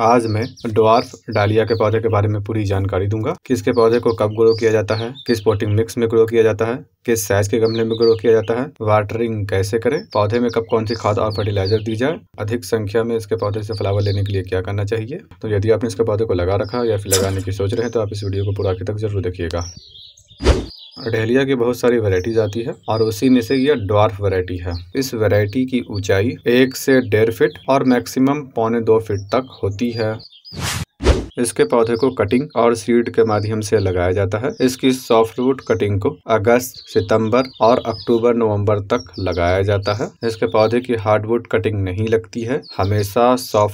आज मैं डॉर्फ डालिया के पौधे के बारे में पूरी जानकारी दूंगा किसके पौधे को कब ग्रो किया जाता है किस पोटिंग मिक्स में ग्रो किया जाता है किस साइज के गमले में ग्रो किया जाता है वाटरिंग कैसे करें पौधे में कब कौन सी खाद और फर्टिलाइजर दी जाए अधिक संख्या में इसके पौधे से फ्लावर लेने के लिए क्या करना चाहिए तो यदि आपने इसके पौधे को लगा रखा या फिर लगाने की सोच रहे हैं तो आप इस वीडियो को पूरा आखिर तक जरूर देखिएगा डहलिया की बहुत सारी वैरायटीज आती है और उसी में से यह ड्वार्फ वैरायटी है इस वैरायटी की ऊंचाई एक से डेढ़ फिट और मैक्सिमम पौने दो फिट तक होती है इसके पौधे को कटिंग और सीड के माध्यम से लगाया जाता है इसकी सॉफ्ट रूट कटिंग को अगस्त सितंबर और अक्टूबर नवंबर तक लगाया जाता है इसके पौधे की हार्डवुड कटिंग नहीं लगती है हमेशा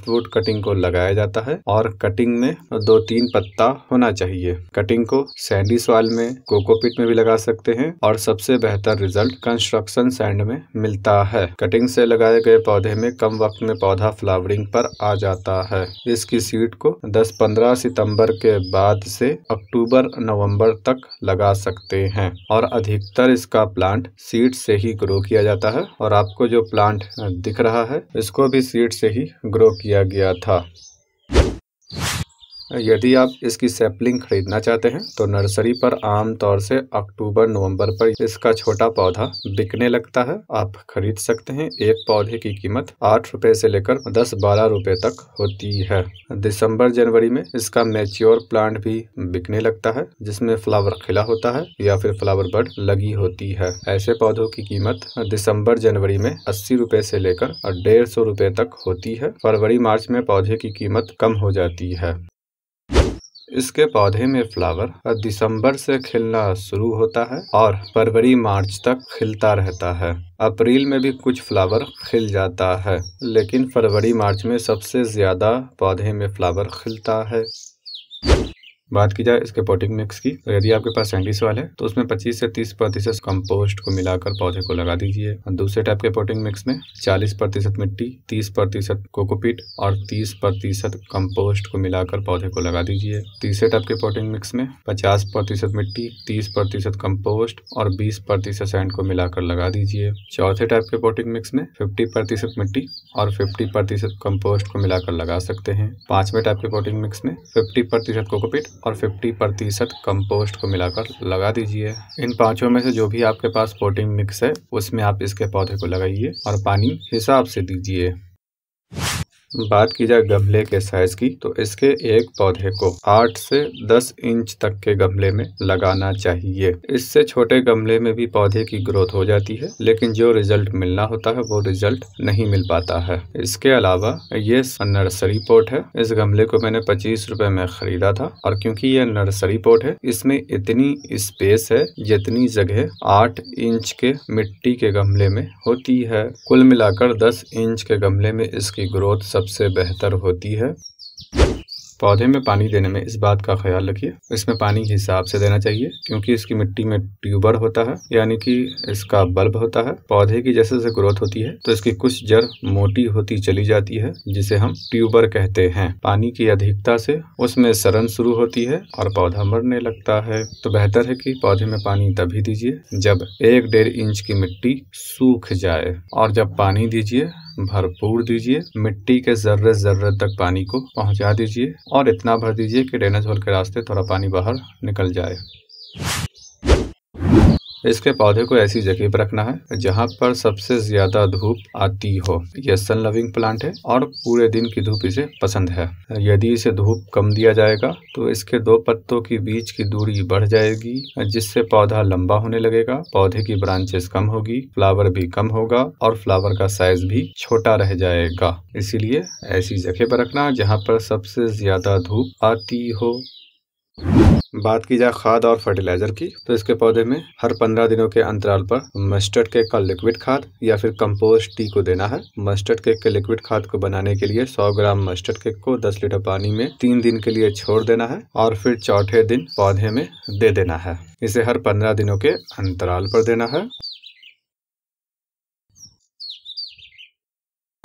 वुड कटिंग को लगाया जाता है और कटिंग में दो तीन पत्ता होना चाहिए कटिंग को सैंडी सॉइल में कोकोपिट में भी लगा सकते हैं और सबसे बेहतर रिजल्ट कंस्ट्रक्शन सैंड में मिलता है कटिंग से लगाए गए पौधे में कम वक्त में पौधा फ्लावरिंग पर आ जाता है इसकी सीड को दस 15 सितंबर के बाद से अक्टूबर नवंबर तक लगा सकते हैं और अधिकतर इसका प्लांट सीड से ही ग्रो किया जाता है और आपको जो प्लांट दिख रहा है इसको भी सीड से ही ग्रो किया गया था यदि आप इसकी सैपलिंग खरीदना चाहते हैं तो नर्सरी पर आमतौर से अक्टूबर नवंबर पर इसका छोटा पौधा बिकने लगता है आप खरीद सकते हैं एक पौधे की कीमत आठ रुपए से लेकर दस बारह रुपए तक होती है दिसंबर जनवरी में इसका मेच्योर प्लांट भी बिकने लगता है जिसमें फ्लावर खिला होता है या फिर फ्लावर बर्ड लगी होती है ऐसे पौधों की कीमत दिसंबर जनवरी में अस्सी रुपए से लेकर डेढ़ सौ रुपए तक होती है फरवरी मार्च में पौधे की कीमत कम हो जाती है इसके पौधे में फ्लावर दिसंबर से खिलना शुरू होता है और फरवरी मार्च तक खिलता रहता है अप्रैल में भी कुछ फ्लावर खिल जाता है लेकिन फरवरी मार्च में सबसे ज्यादा पौधे में फ्लावर खिलता है बात की जाए इसके पोटिंग मिक्स की तो यदि आपके पास सैंडी सॉइल है तो उसमें 25 से 30 प्रतिशत कम्पोस्ट को मिलाकर पौधे को लगा दीजिए और दूसरे टाइप के पोटिंग मिक्स में 40 प्रतिशत मिट्टी 30 प्रतिशत कोकोपीट और 30 प्रतिशत कम्पोस्ट को मिलाकर पौधे को लगा दीजिए तीसरे टाइप के पोटिंग मिक्स में पचास प्रतिशत मिट्टी तीस प्रतिशत कम्पोस्ट और बीस प्रतिशत सैंड को मिलाकर लगा दीजिए चौथे टाइप के पोटिंग मिक्स में फिफ्टी प्रतिशत मिट्टी और फिफ्टी प्रतिशत कंपोस्ट को मिलाकर लगा सकते हैं पांचवें टाइप के पोटिंग मिक्स में फिफ्टी प्रतिशत कोकोपीट और 50 प्रतिशत कंपोस्ट को मिलाकर लगा दीजिए इन पांचों में से जो भी आपके पास पोटिंग मिक्स है उसमें आप इसके पौधे को लगाइए और पानी हिसाब से दीजिए बात की जाए गमले के साइज की तो इसके एक पौधे को 8 से 10 इंच तक के गमले में लगाना चाहिए इससे छोटे गमले में भी पौधे की ग्रोथ हो जाती है लेकिन जो रिजल्ट मिलना होता है वो रिजल्ट नहीं मिल पाता है इसके अलावा ये नर्सरी पोर्ट है इस गमले को मैंने पच्चीस रूपए में खरीदा था और क्योंकि ये नर्सरी पोर्ट है इसमें इतनी स्पेस है जितनी जगह आठ इंच के मिट्टी के गमले में होती है कुल मिलाकर दस इंच के गमले में इसकी ग्रोथ सबसे बेहतर होती है पौधे में पानी देने में इस बात का ख्याल रखिए इसमें पानी हिसाब से देना चाहिए क्योंकि इसकी मिट्टी में ट्यूबर होता है यानी कि इसका बल्ब होता है पौधे की जैसे जैसे ग्रोथ होती है तो इसकी कुछ जड़ मोटी होती चली जाती है जिसे हम ट्यूबर कहते हैं पानी की अधिकता से उसमें सरन शुरू होती है और पौधा मरने लगता है तो बेहतर है कि पौधे में पानी तभी दीजिए जब एक डेढ़ इंच की मिट्टी सूख जाए और जब पानी दीजिए भरपूर दीजिए मिट्टी के जर्रे जर्रे तक पानी को पहुंचा दीजिए और इतना भर दीजिए कि ड्रेनेज होल के रास्ते थोड़ा पानी बाहर निकल जाए इसके पौधे को ऐसी जगह पर रखना है जहाँ पर सबसे ज्यादा धूप आती हो यह सन लविंग प्लांट है और पूरे दिन की धूप इसे पसंद है यदि इसे धूप कम दिया जाएगा तो इसके दो पत्तों के बीच की दूरी बढ़ जाएगी जिससे पौधा लंबा होने लगेगा पौधे की ब्रांचेस कम होगी फ्लावर भी कम होगा और फ्लावर का साइज भी छोटा रह जाएगा इसीलिए ऐसी जगह पर रखना जहाँ पर सबसे ज्यादा धूप आती हो बात की जाए खाद और फर्टिलाइजर की तो इसके पौधे में हर पंद्रह दिनों के अंतराल पर मस्टर्ड केक का लिक्विड खाद या फिर कंपोस्ट टी को देना है मस्टर्ड केक के लिक्विड खाद को बनाने के लिए सौ ग्राम मस्टर्ड केक को दस लीटर पानी में तीन दिन के लिए छोड़ देना है और फिर चौथे दिन पौधे में दे देना है इसे हर पंद्रह दिनों के अंतराल पर देना है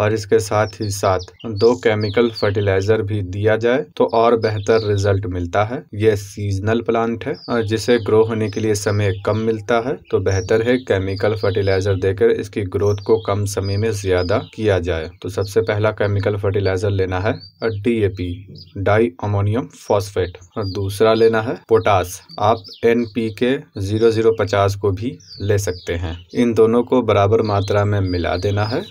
और इसके साथ ही साथ दो केमिकल फर्टिलाइजर भी दिया जाए तो और बेहतर रिजल्ट मिलता है ये सीजनल प्लांट है जिसे ग्रो होने के लिए समय कम मिलता है तो बेहतर है केमिकल फर्टिलाइजर देकर इसकी ग्रोथ को कम समय में ज्यादा किया जाए तो सबसे पहला केमिकल फर्टिलाइजर लेना है D A P di ammonium phosphate और दूसरा लेना है पोटास आप N P K zero zero पचास को भी ले सकते हैं इन दोनों को बराबर मात्रा में मिला देना है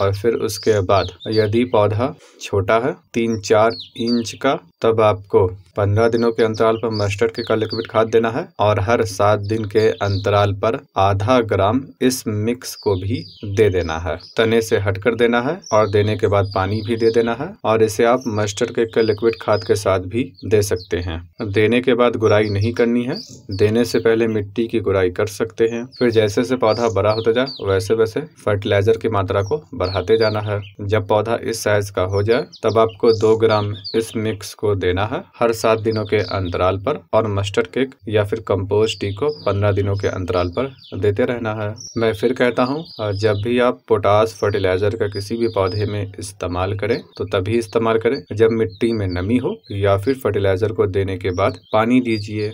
और फिर उसके बाद यदि पौधा छोटा है तीन चार इंच का तब आपको पंद्रह दिनों के अंतराल पर मस्टर्ड के का लिक्विड खाद देना है और हर सात दिन के अंतराल पर आधा ग्राम इस मिक्स को भी दे देना है तने से हटकर देना है और देने के बाद पानी भी दे देना है और इसे आप मस्टर्ड के का लिक्विड खाद के साथ भी दे सकते हैं देने के बाद गुराई नहीं करनी है देने से पहले मिट्टी की गुराई कर सकते हैं फिर जैसे जैसे पौधा बड़ा होता जाए वैसे वैसे फर्टिलाइजर की मात्रा को बढ़ा बढ़ाते जाना है जब पौधा इस साइज का हो जाए तब आपको दो ग्राम इस मिक्स को देना है हर सात दिनों के अंतराल पर और मस्टर्ड केक या फिर कम्पोज टी को पंद्रह दिनों के अंतराल पर देते रहना है मैं फिर कहता हूँ जब भी आप पोटास फर्टिलाइजर का किसी भी पौधे में इस्तेमाल करें तो तभी इस्तेमाल करें जब मिट्टी में नमी हो या फिर फर्टिलाइजर को देने के बाद पानी दीजिए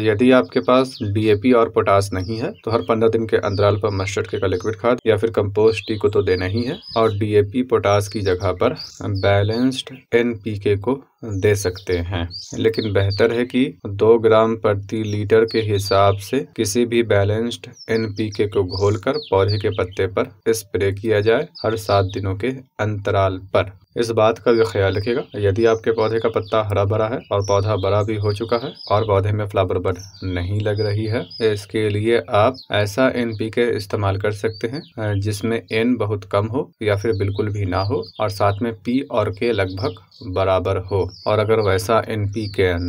यदि आपके पास डीएपी और पोटास नहीं है तो हर पंद्रह दिन के अंतराल पर मस्टर्ड के का लिक्विड खाद या फिर कंपोस्ट टी को तो देना ही है और डीएपी पोटास की जगह पर बैलेंस्ड एनपीके को दे सकते हैं लेकिन बेहतर है कि दो ग्राम प्रति लीटर के हिसाब से किसी भी बैलेंस्ड एनपीके को घोलकर पौधे के पत्ते पर स्प्रे किया जाए हर सात दिनों के अंतराल पर इस बात का भी ख्याल रखिएगा यदि आपके पौधे का पत्ता हरा भरा है और पौधा बड़ा भी हो चुका है और पौधे में फ्लावर गड़बड़ नहीं लग रही है इसके लिए आप ऐसा एन इस्तेमाल कर सकते हैं जिसमें एन बहुत कम हो या फिर बिल्कुल भी ना हो और साथ में पी और के लगभग बराबर हो और अगर वैसा एन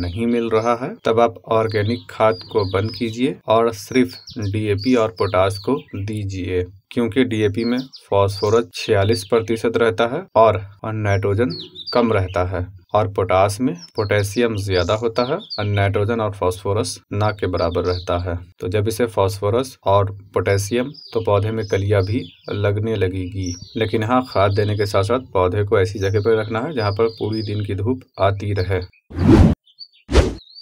नहीं मिल रहा है तब आप ऑर्गेनिक खाद को बंद कीजिए और सिर्फ डी और पोटास को दीजिए क्योंकि डीएपी में फास्फोरस 46 प्रतिशत रहता है और, और नाइट्रोजन कम रहता है और पोटास में पोटेशियम ज्यादा होता है और नाइट्रोजन और फास्फोरस ना के बराबर रहता है तो जब इसे फास्फोरस और पोटेशियम तो पौधे में कलिया भी लगने लगेगी लेकिन हाँ खाद देने के साथ साथ पौधे को ऐसी जगह पर रखना है जहाँ पर पूरी दिन की धूप आती रहे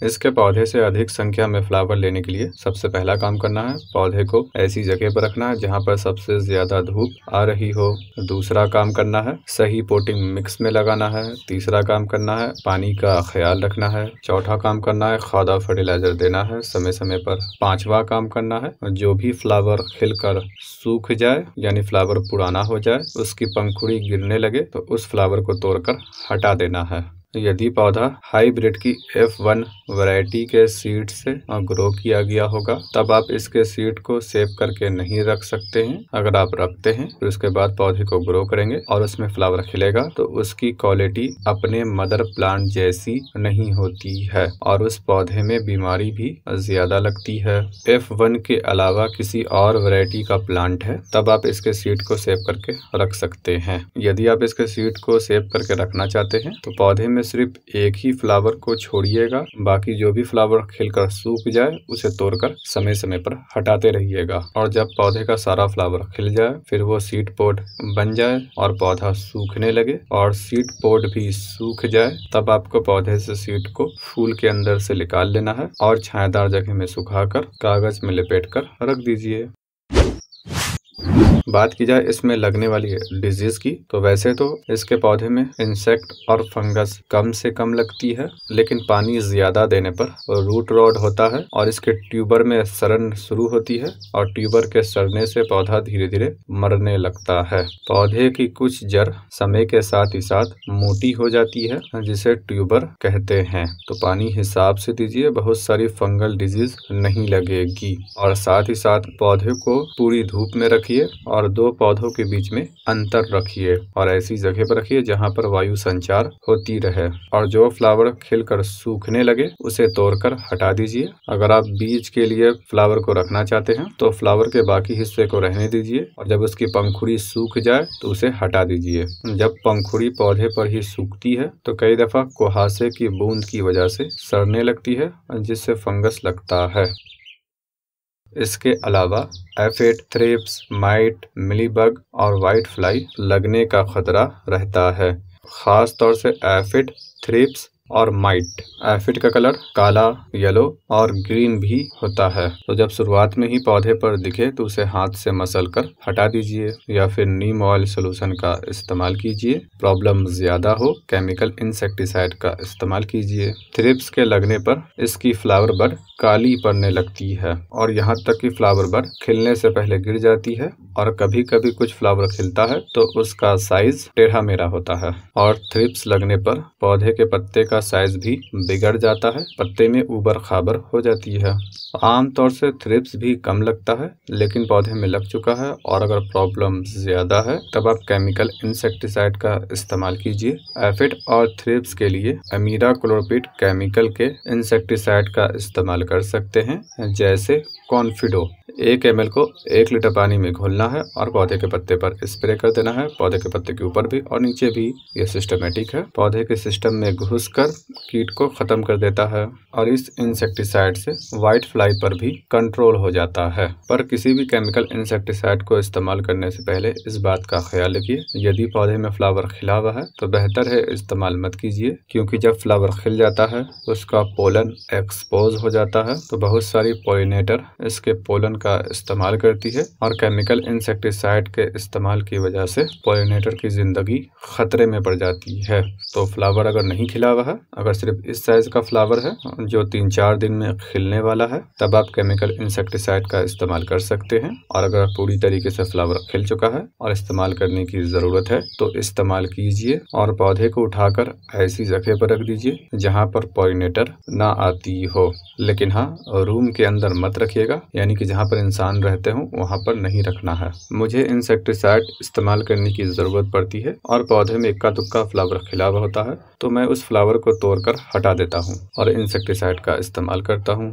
इसके पौधे से अधिक संख्या में फ्लावर लेने के लिए सबसे पहला काम करना है पौधे को ऐसी जगह पर रखना है जहाँ पर सबसे ज्यादा धूप आ रही हो दूसरा काम करना है सही पोटिंग मिक्स में लगाना है तीसरा काम करना है पानी का ख्याल रखना है चौथा काम करना है खादा फर्टिलाइजर देना है समय समय पर पांचवा काम करना है जो भी फ्लावर खिलकर सूख जाए यानी फ्लावर पुराना हो जाए उसकी पंखुड़ी गिरने लगे तो उस फ्लावर को तोड़कर हटा देना है तो यदि पौधा हाईब्रिड की एफ वन वैरायटी के सीड से ग्रो किया गया होगा तब आप इसके सीड को सेव करके नहीं रख सकते हैं अगर आप रखते हैं तो उसके बाद पौधे को ग्रो करेंगे और उसमें फ्लावर खिलेगा तो उसकी क्वालिटी अपने मदर प्लांट जैसी नहीं होती है और उस पौधे में बीमारी भी ज्यादा लगती है एफ वन के अलावा किसी और वरायटी का प्लांट है तब आप इसके सीड को सेव करके रख सकते हैं यदि आप इसके सीड को सेव करके रखना चाहते हैं तो पौधे में में सिर्फ एक ही फ्लावर को छोड़िएगा बाकी जो भी फ्लावर खिलकर सूख जाए उसे तोड़कर समय समय पर हटाते रहिएगा और जब पौधे का सारा फ्लावर खिल जाए फिर वो सीड पोड बन जाए और पौधा सूखने लगे और सीड पोड भी सूख जाए तब आपको पौधे से सीड को फूल के अंदर से निकाल लेना है और छायादार जगह में सुखाकर कागज में लपेट कर रख दीजिए बात की जाए इसमें लगने वाली डिजीज की तो वैसे तो इसके पौधे में इंसेक्ट और फंगस कम से कम लगती है लेकिन पानी ज्यादा देने पर रूट रॉड होता है और इसके ट्यूबर में सड़न शुरू होती है और ट्यूबर के सड़ने से पौधा धीरे धीरे मरने लगता है पौधे की कुछ जड़ समय के साथ ही साथ मोटी हो जाती है जिसे ट्यूबर कहते हैं तो पानी हिसाब से दीजिए बहुत सारी फंगल डिजीज नहीं लगेगी और साथ ही साथ पौधे को पूरी धूप में रखिए और दो पौधों के बीच में अंतर रखिए और ऐसी जगह पर रखिए जहाँ पर वायु संचार होती रहे और जो फ्लावर खिलकर सूखने लगे उसे तोड़कर हटा दीजिए अगर आप बीज के लिए फ्लावर को रखना चाहते हैं तो फ्लावर के बाकी हिस्से को रहने दीजिए और जब उसकी पंखुड़ी सूख जाए तो उसे हटा दीजिए जब पंखुड़ी पौधे पर ही सूखती है तो कई दफा कुहासे की बूंद की वजह से सड़ने लगती है जिससे फंगस लगता है इसके अलावा एफेट थ्रिप्स माइट मिलीबग और वाइट फ्लाई लगने का खतरा रहता है ख़ास तौर से एफिड थ्रिप्स और माइट एफिड का कलर काला येलो और ग्रीन भी होता है तो जब शुरुआत में ही पौधे पर दिखे तो उसे हाथ से मसल कर हटा दीजिए या फिर नीम ऑयल सोलूशन का इस्तेमाल कीजिए प्रॉब्लम ज्यादा हो केमिकल इंसेक्टिसाइड का इस्तेमाल कीजिए थ्रिप्स के लगने पर इसकी फ्लावर बर्ड काली पड़ने लगती है और यहाँ तक कि फ्लावर बर्ड खिलने से पहले गिर जाती है और कभी कभी कुछ फ्लावर खिलता है तो उसका साइज टेढ़ा मेरा होता है और थ्रिप्स लगने पर पौधे के पत्ते का साइज भी बिगड़ जाता है पत्ते में उबर खाबर हो जाती है आमतौर से थ्रिप्स भी कम लगता है लेकिन पौधे में लग चुका है और अगर प्रॉब्लम ज़्यादा है तब आप केमिकल इंसेक्टिसाइड का इस्तेमाल कीजिए एफिड और थ्रिप्स के लिए अमीरा क्लोरपीट केमिकल के इंसेक्टिसाइड का इस्तेमाल कर सकते हैं जैसे कॉन्फिडो एक एम को एक लीटर पानी में घोलना है और पौधे के पत्ते पर स्प्रे कर देना है पौधे के पत्ते के ऊपर भी और नीचे भी ये सिस्टमेटिक है पौधे के सिस्टम में घुस कर कर कीट को ख़त्म कर देता है और इस इंसेक्टिसाइड से वाइट फ्लाई पर भी कंट्रोल हो जाता है पर किसी भी केमिकल इंसेक्टिसाइड को इस्तेमाल करने से पहले इस बात का ख्याल रखिए यदि पौधे में फ्लावर खिला हुआ है तो बेहतर है इस्तेमाल मत कीजिए क्योंकि जब फ्लावर खिल जाता है उसका पोलन एक्सपोज हो जाता है तो बहुत सारी पोलिनेटर इसके पोलन का इस्तेमाल करती है और केमिकल इंसेक्टिसाइड के इस्तेमाल की वजह से पोलिनेटर की ज़िंदगी खतरे में पड़ जाती है तो फ्लावर अगर नहीं खिला हुआ है अगर सिर्फ इस साइज़ का फ्लावर है जो तीन चार दिन में खिलने वाला है तब आप केमिकल इंसेक्टिसाइड का इस्तेमाल कर सकते हैं और अगर पूरी तरीके से फ्लावर खिल चुका है और इस्तेमाल करने की ज़रूरत है तो इस्तेमाल कीजिए और पौधे को उठाकर ऐसी जगह पर रख दीजिए जहाँ पर पॉइनेटर ना आती हो लेकिन हाँ रूम के अंदर मत रखिएगा यानी कि जहाँ पर इंसान रहते हो वहाँ पर नहीं रखना है मुझे इंसेक्टिसाइड इस्तेमाल करने की ज़रूरत पड़ती है और पौधे में इक्का दुक्का फ्लावर खिला हुआ होता है तो मैं उस फ्लावर को तोड़कर हटा देता हूँ और इंसेक्टिसाइड का इस्तेमाल करता हूँ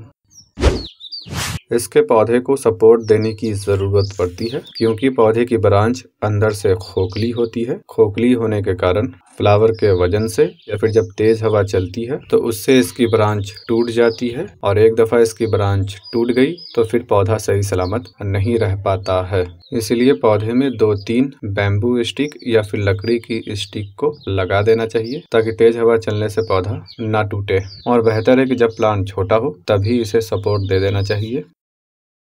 इसके पौधे को सपोर्ट देने की जरूरत पड़ती है क्योंकि पौधे की ब्रांच अंदर से खोखली होती है खोखली होने के कारण फ्लावर के वजन से या फिर जब तेज हवा चलती है तो उससे इसकी ब्रांच टूट जाती है और एक दफा इसकी ब्रांच टूट गई तो फिर पौधा सही सलामत नहीं रह पाता है इसलिए पौधे में दो तीन बैम्बू स्टिक या फिर लकड़ी की स्टिक को लगा देना चाहिए ताकि तेज हवा चलने से पौधा ना टूटे और बेहतर है कि जब प्लांट छोटा हो तभी इसे सपोर्ट दे देना चाहिए